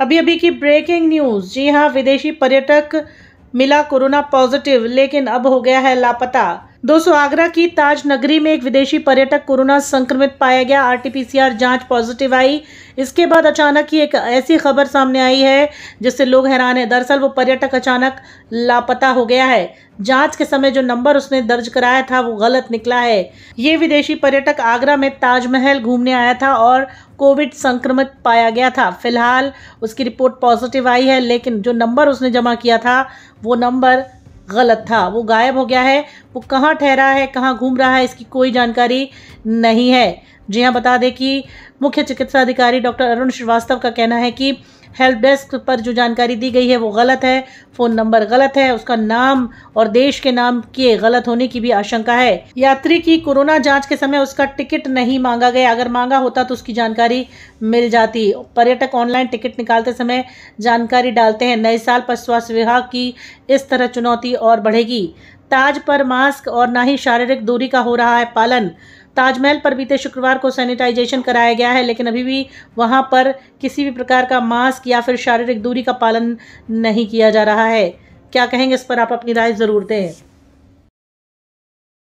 अभी अभी की ब्रेकिंग न्यूज़ जी हाँ विदेशी पर्यटक मिला कोरोना पॉजिटिव लेकिन अब हो गया है लापता दोस्तों आगरा की ताज नगरी में एक विदेशी पर्यटक कोरोना संक्रमित पाया गया आरटीपीसीआर जांच पॉजिटिव आई इसके बाद अचानक ही एक ऐसी खबर सामने आई है जिससे लोग हैरान हैं दरअसल वो पर्यटक अचानक लापता हो गया है जांच के समय जो नंबर उसने दर्ज कराया था वो गलत निकला है ये विदेशी पर्यटक आगरा में ताजमहल घूमने आया था और कोविड संक्रमित पाया गया था फिलहाल उसकी रिपोर्ट पॉजिटिव आई है लेकिन जो नंबर उसने जमा किया था वो नंबर गलत था वो गायब हो गया है वो कहाँ ठहरा है कहाँ घूम रहा है इसकी कोई जानकारी नहीं है जी हाँ बता दें कि मुख्य चिकित्सा अधिकारी डॉक्टर अरुण श्रीवास्तव का कहना है कि हेल्प डेस्क पर जो जानकारी दी गई है वो गलत है फ़ोन नंबर गलत है उसका नाम और देश के नाम के गलत होने की भी आशंका है यात्री की कोरोना जांच के समय उसका टिकट नहीं मांगा गया अगर मांगा होता तो उसकी जानकारी मिल जाती पर्यटक ऑनलाइन टिकट निकालते समय जानकारी डालते हैं नए साल पर स्वास्थ्य विभाग की इस तरह चुनौती और बढ़ेगी ताज पर मास्क और ना ही शारीरिक दूरी का हो रहा है पालन ताजमहल पर बीते शुक्रवार को सैनिटाइजेशन कराया गया है लेकिन अभी भी वहाँ पर किसी भी प्रकार का मास्क या फिर शारीरिक दूरी का पालन नहीं किया जा रहा है क्या कहेंगे इस पर आप अपनी राय ज़रूर दें